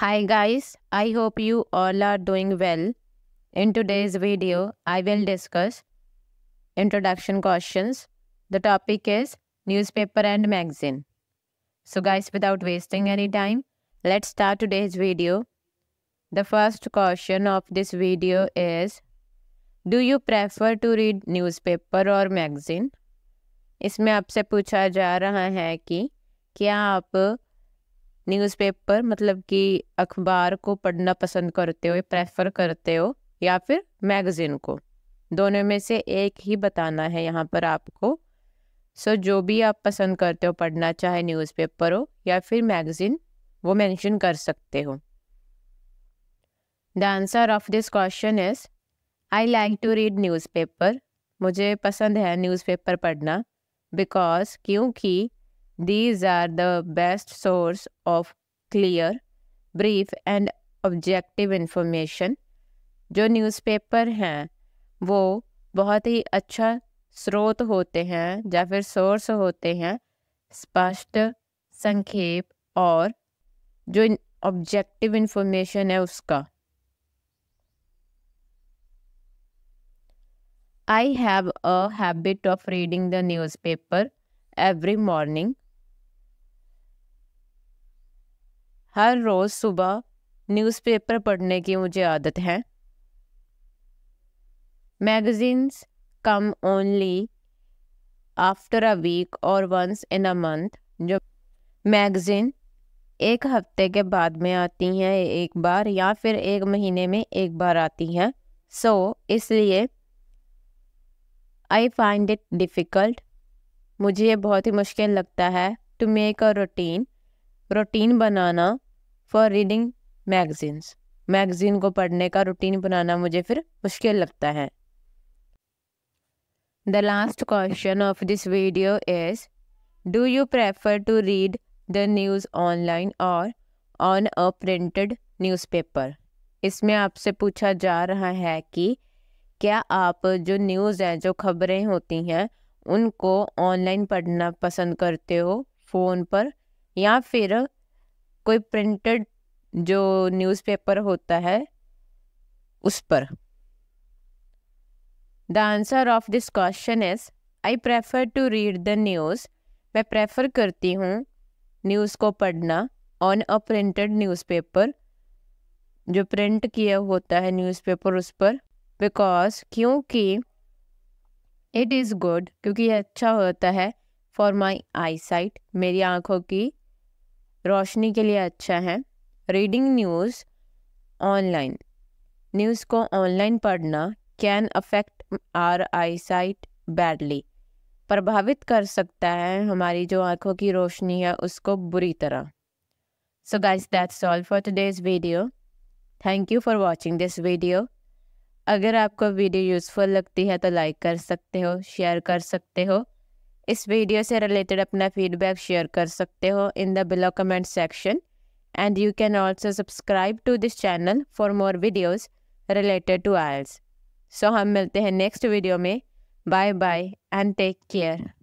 Hi guys, I hope you all are doing well. In today's video, I will discuss introduction questions. The topic is newspaper and magazine. So guys, without wasting any time, let's start today's video. The first question of this video is, Do you prefer to read newspaper or magazine? इसमें आपसे पूछा जा रहा है कि क्या आप newspaper मतलब कि अखबार को पढ़ना पसंद करते हो प्रेफर करते हो या फिर मैगज़ीन को दोनों में से एक ही बताना है यहाँ पर आपको सो जो भी आप पसंद करते हो पढ़ना चाहे न्यूज़पेपर हो या फिर मैगज़ीन वो मेंशन कर सकते हो the answer of this question is I like to read newspaper मुझे पसंद है न्यूज़पेपर पढ़ना बिकॉज क्योंकि These are the best source of clear, brief and objective information जो न्यूज़पेपर हैं वो बहुत ही अच्छा स्रोत होते हैं या फिर सोर्स होते हैं स्पष्ट संक्षेप और जो ऑब्जेक्टिव इन्फॉर्मेशन है उसका I have a habit of reading the newspaper every morning हर रोज़ सुबह न्यूज़पेपर पढ़ने की मुझे आदत है magazines come only after a week और वंस इन अ मंथ जो मैगज़ीन एक हफ्ते के बाद में आती हैं एक बार या फिर एक महीने में एक बार आती हैं सो so, इसलिए आई फाइंड इट डिफ़िकल्ट मुझे ये बहुत ही मुश्किल लगता है to make a routine routine बनाना फॉर रीडिंग मैगजीन्स मैगजीन को पढ़ने का रूटीन बनाना मुझे फिर मुश्किल लगता है the last question of this video is do you prefer to read the news online और ऑन अ प्रिंटेड न्यूज़पेपर इसमें आपसे पूछा जा रहा है कि क्या आप जो न्यूज़ हैं जो खबरें होती हैं उनको ऑनलाइन पढ़ना पसंद करते हो फ़ोन पर या फिर कोई प्रिंटेड जो न्यूज़पेपर होता है उस पर the answer of this question is I prefer to read the news मैं प्रेफर करती हूँ न्यूज़ को पढ़ना ऑन अ प्रिंटेड न्यूज़पेपर जो प्रिंट किया होता है न्यूज़पेपर उस पर बिकॉज क्योंकि इट इज़ गुड क्योंकि ये अच्छा होता है फॉर माई आई साइट मेरी आँखों की रोशनी के लिए अच्छा है रीडिंग न्यूज़ ऑनलाइन न्यूज़ को ऑनलाइन पढ़ना can affect our eyesight badly प्रभावित कर सकता है हमारी जो आँखों की रोशनी है उसको बुरी तरह so guys, that's all for today's video thank you for watching this video अगर आपको वीडियो यूज़फुल लगती है तो लाइक कर सकते हो शेयर कर सकते हो इस वीडियो से रिलेटेड अपना फीडबैक शेयर कर सकते हो in the below comment section and you can also subscribe to this channel for more videos related to IELTS so हम मिलते हैं नेक्स्ट वीडियो में bye bye and take care